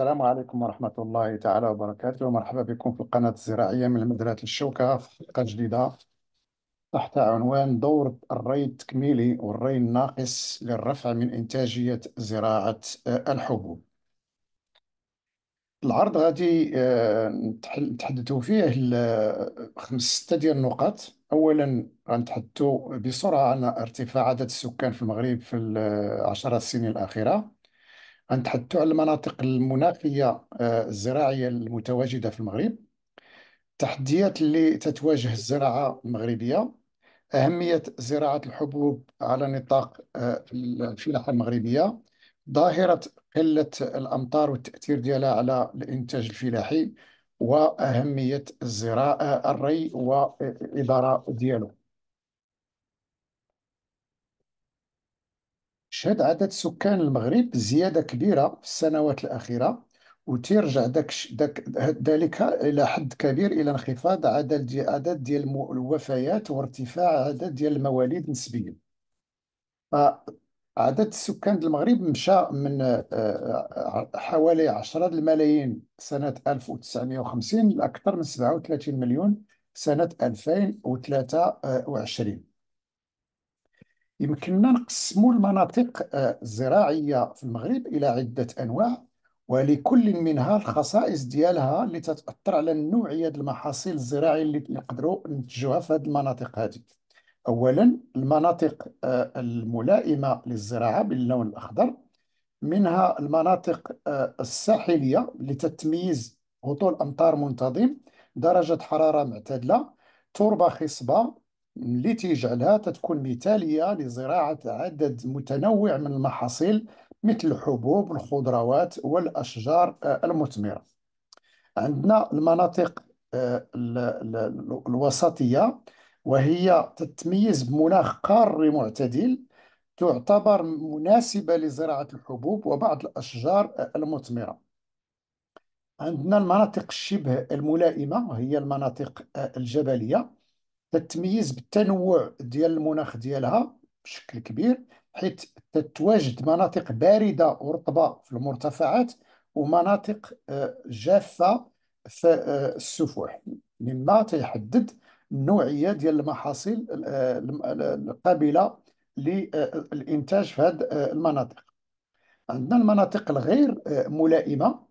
السلام عليكم ورحمة الله تعالى وبركاته ومرحبا بكم في القناة الزراعية من مدينة الشوكة في حلقة جديدة تحت عنوان دور الري التكميلي والري الناقص للرفع من إنتاجية زراعة آه، الحبوب العرض غادي آه، نتحدثوا فيه خمس ستة ديال النقاط اولا غنتحدثوا بسرعه عن ارتفاع عدد السكان في المغرب في العشرة السنين الاخيره أن على المناطق المناخية آه، الزراعية المتواجدة في المغرب التحديات اللي تتواجه الزراعة المغربية أهمية زراعة الحبوب على نطاق آه، الفلاحة المغربية ظاهرة قلة الأمطار والتأثير ديالها على الإنتاج الفلاحي وأهمية الزراعة الري والإدارة ديالو شهد عدد سكان المغرب زيادة كبيرة في السنوات الأخيرة وترجع داك داك ذلك إلى حد كبير إلى انخفاض عدد دي عدد ديال الوفيات وارتفاع عدد ديال المواليد نسبيا عدد السكان ديال المغرب مشى من آه، آه، حوالي 10 الملايين سنة 1950 لأكثر من 37 مليون سنة 2023 يمكننا نقسموا المناطق آه، الزراعية في المغرب إلى عدة أنواع ولكل منها الخصائص ديالها اللي تتأثر على النوعية ديال المحاصيل الزراعية اللي نقدروا ننتجوها في هذه المناطق هذه أولا المناطق آه، الملائمة للزراعة باللون الأخضر منها المناطق آه، الساحلية اللي تتميز هطول أمطار منتظم درجة حرارة معتدلة تربة خصبة اللي تيجعلها تتكون مثالية لزراعة عدد متنوع من المحاصيل مثل الحبوب والخضروات والأشجار آه، المثمرة عندنا المناطق آه، الوسطية وهي تتميز بمناخ قاري معتدل تعتبر مناسبة لزراعة الحبوب وبعض الأشجار آه، المثمرة عندنا المناطق الشبه الملائمة وهي المناطق الجبلية تتميز بالتنوع ديال المناخ ديالها بشكل كبير حيث تتواجد مناطق باردة ورطبة في المرتفعات ومناطق آه، جافة في آه، السفوح مما تيحدد النوعية ديال المحاصيل آه، القابلة للإنتاج في هذه المناطق عندنا المناطق الغير ملائمة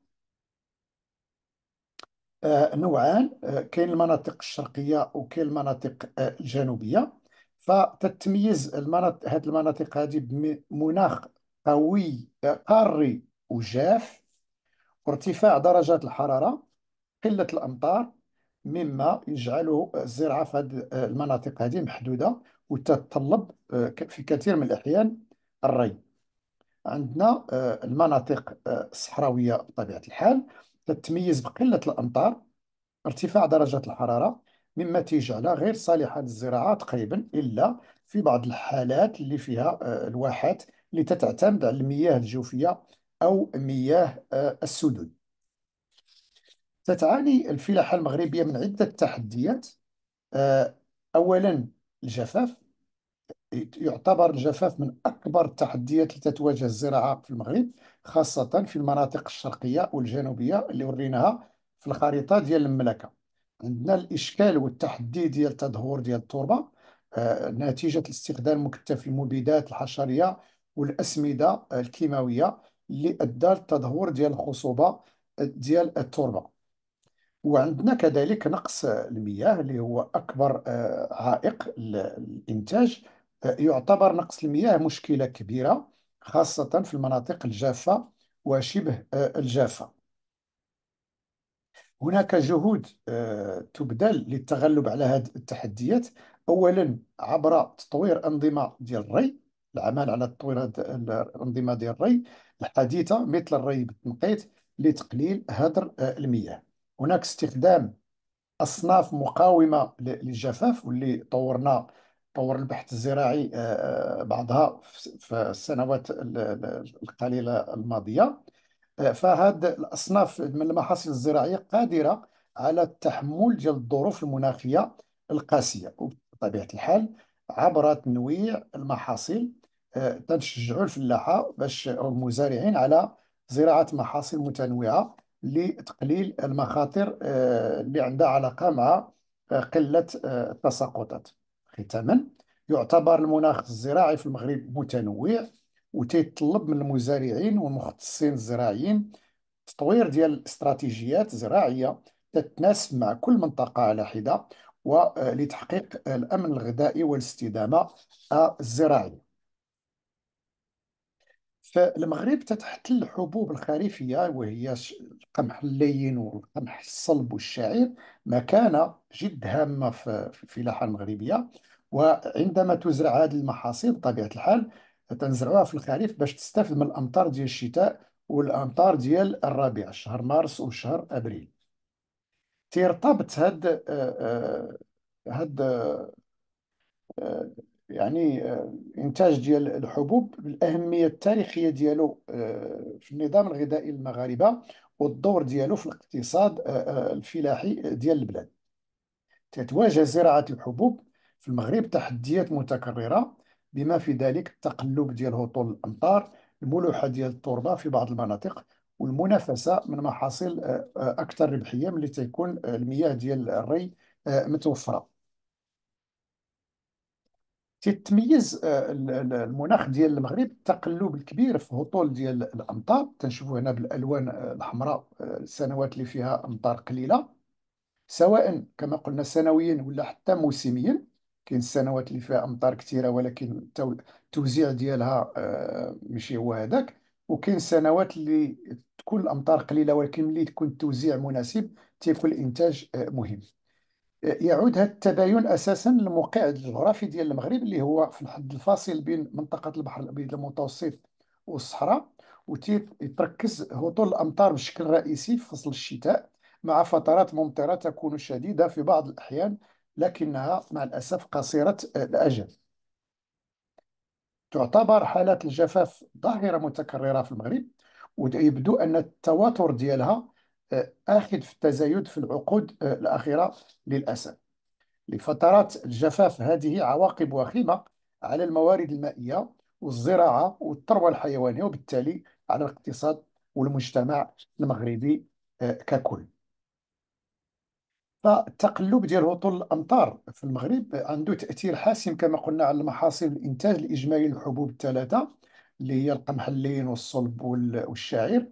آه، نوعان آه، كاين المناطق الشرقيه وكاين المناطق آه، الجنوبيه فتتميز المناطق هذه المناطق هذه بمناخ قوي قاري وجاف وارتفاع درجات الحراره قله الامطار مما يجعل الزراعه في هذه المناطق هذه محدوده وتتطلب في كثير من الاحيان الري عندنا المناطق الصحراويه بطبيعه الحال تتميز بقلة الأمطار ارتفاع درجة الحرارة مما تجعلها غير صالحة للزراعة تقريبا إلا في بعض الحالات اللي فيها آه، الواحات اللي تتعتمد على المياه الجوفية أو مياه السدود آه، تتعاني الفلاحة المغربية من عدة تحديات آه، أولا الجفاف يعتبر الجفاف من أكبر التحديات التي تواجه الزراعة في المغرب خاصة في المناطق الشرقية والجنوبية اللي وريناها في الخريطة ديال المملكة عندنا الإشكال والتحدي ديال تدهور ديال التربة آه، نتيجة الاستخدام المكثف للمبيدات الحشرية والأسمدة الكيماوية اللي أدى للتدهور ديال الخصوبة ديال التربة وعندنا كذلك نقص المياه اللي هو أكبر آه، عائق للإنتاج يعتبر نقص المياه مشكلة كبيرة خاصة في المناطق الجافة وشبه آه، الجافة هناك جهود آه، تبذل للتغلب على هذه التحديات اولا عبر تطوير انظمه ديال الري العمل على تطوير الانظمه ديال الري الحديثه مثل الري بالتنقيط لتقليل هدر آه، المياه هناك استخدام اصناف مقاومه للجفاف واللي طورنا طور البحث الزراعي آه، آه، بعضها في السنوات القليلة الماضية آه، فهذه الأصناف من المحاصيل الزراعية قادرة على التحمل ديال الظروف المناخية القاسية وبطبيعة الحال عبر تنويع المحاصيل تنشجعوا الفلاحة باش المزارعين على زراعة محاصيل متنوعة لتقليل المخاطر اللي عندها علاقة مع قلة التساقطات الثمن يعتبر المناخ الزراعي في المغرب متنوع وتيطلب من المزارعين والمختصين الزراعيين تطوير ديال استراتيجيات زراعيه تتناسب مع كل منطقه على حده ولتحقيق آه، آه، الامن الغذائي والاستدامه آه، الزراعيه فالمغرب تتحتل الحبوب الخريفية وهي القمح اللين والقمح الصلب والشعير مكانة جد هامة في الفلاحة المغربية وعندما تزرع هذه المحاصيل بطبيعة الحال تنزرعوها في الخريف باش تستافد من الأمطار ديال الشتاء والأمطار ديال الربيع شهر مارس وشهر أبريل تيرتبط هاد آه، آه، هاد يعني آه، انتاج ديال الحبوب الاهميه التاريخيه ديالو آه، في النظام الغذائي المغاربه والدور ديالو في الاقتصاد آه، الفلاحي ديال البلاد تتواجه زراعه الحبوب في المغرب تحديات متكرره بما في ذلك التقلب ديال هطول الامطار الملوحه ديال التربه في بعض المناطق والمنافسه من محاصيل اكثر ربحيه ملي تيكون المياه ديال الري متوفره تتميز آه، المناخ ديال المغرب التقلب الكبير في هطول ديال الامطار تنشوفوا هنا بالالوان آه، الحمراء آه، السنوات اللي فيها امطار قليله سواء كما قلنا سنويا ولا حتى موسميا كاين السنوات اللي فيها امطار كثيره ولكن التوزيع ديالها ماشي هو هذاك وكاين السنوات اللي تكون الامطار قليله ولكن ملي تكون التوزيع مناسب تيكون الانتاج مهم يعود هذا التباين اساسا للموقع الجغرافي ديال المغرب اللي هو في الحد الفاصل بين منطقه البحر الابيض المتوسط والصحراء وتركز هطول الامطار بشكل رئيسي في فصل الشتاء مع فترات ممطره تكون شديده في بعض الاحيان لكنها مع الاسف قصيره الاجل تعتبر حالات الجفاف ظاهره متكرره في المغرب ويبدو ان التواتر ديالها آخذ في التزايد في العقود آه، الأخيرة للأسف لفترات الجفاف هذه عواقب وخيمة على الموارد المائية والزراعة والثروة الحيوانية وبالتالي على الاقتصاد والمجتمع المغربي آه، ككل فالتقلب ديال هطول الامطار في المغرب عنده تاثير حاسم كما قلنا على المحاصيل الانتاج الاجمالي للحبوب الثلاثه اللي هي القمح اللين والصلب والشعير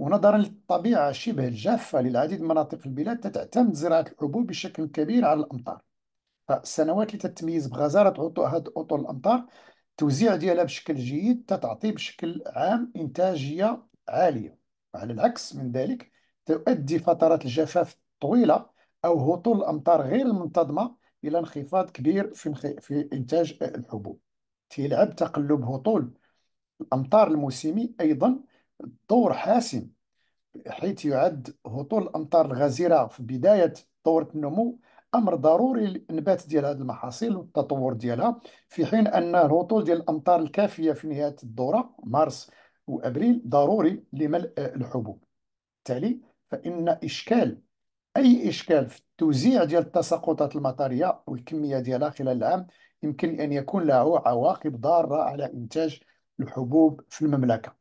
ونظرا للطبيعة شبه الجافة للعديد من مناطق البلاد تتعتمد زراعة الحبوب بشكل كبير على الأمطار فالسنوات اللي تتميز بغزارة هطول الأمطار توزيع ديالها بشكل جيد تتعطي بشكل عام إنتاجية عالية على العكس من ذلك تؤدي فترات الجفاف الطويلة أو هطول الأمطار غير المنتظمة إلى انخفاض كبير في, في إنتاج الحبوب تيلعب تقلب هطول الأمطار الموسمي أيضا دور حاسم حيث يعد هطول الأمطار الغزيرة في بداية دورة النمو امر ضروري للانبات ديال هذه المحاصيل والتطور ديالها في حين ان الهطول ديال الامطار الكافيه في نهايه الدوره مارس وابريل ضروري لملء الحبوب بالتالي فان اشكال اي اشكال في التوزيع ديال التساقطات المطريه والكميه ديالها خلال العام يمكن ان يكون له عواقب ضاره على انتاج الحبوب في المملكه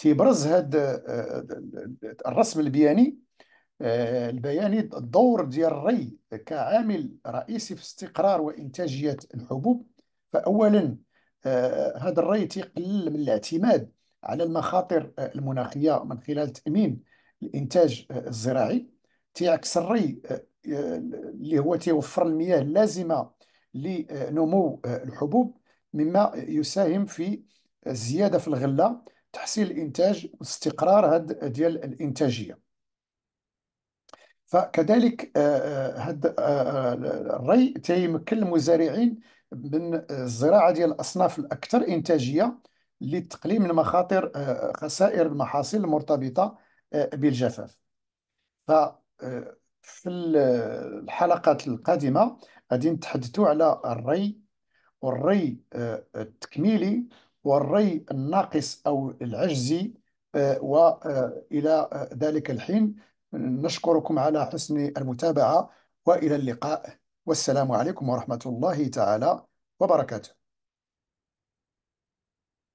تيبرز هذا آه، آه، الرسم البياني آه، البياني الدور ديال الري كعامل رئيسي في استقرار وانتاجيه الحبوب فاولا هذا الري تيقلل من الاعتماد على المخاطر المناخيه من خلال تامين الانتاج الزراعي تيعكس الري اللي هو تيوفر المياه اللازمه لنمو الحبوب مما يساهم في الزياده في الغله تحسين الانتاج واستقرار هاد ديال الانتاجيه فكذلك آه، آه، هاد آه، الري تيمكن المزارعين من الزراعه ديال الاصناف الاكثر انتاجيه لتقليل من مخاطر خسائر المحاصيل المرتبطه بالجفاف ف في الحلقات القادمه غادي نتحدثوا على الري والري التكميلي والري الناقص أو العجزي آه، وإلى آه، آه، ذلك الحين نشكركم على حسن المتابعة وإلى اللقاء والسلام عليكم ورحمة الله تعالى وبركاته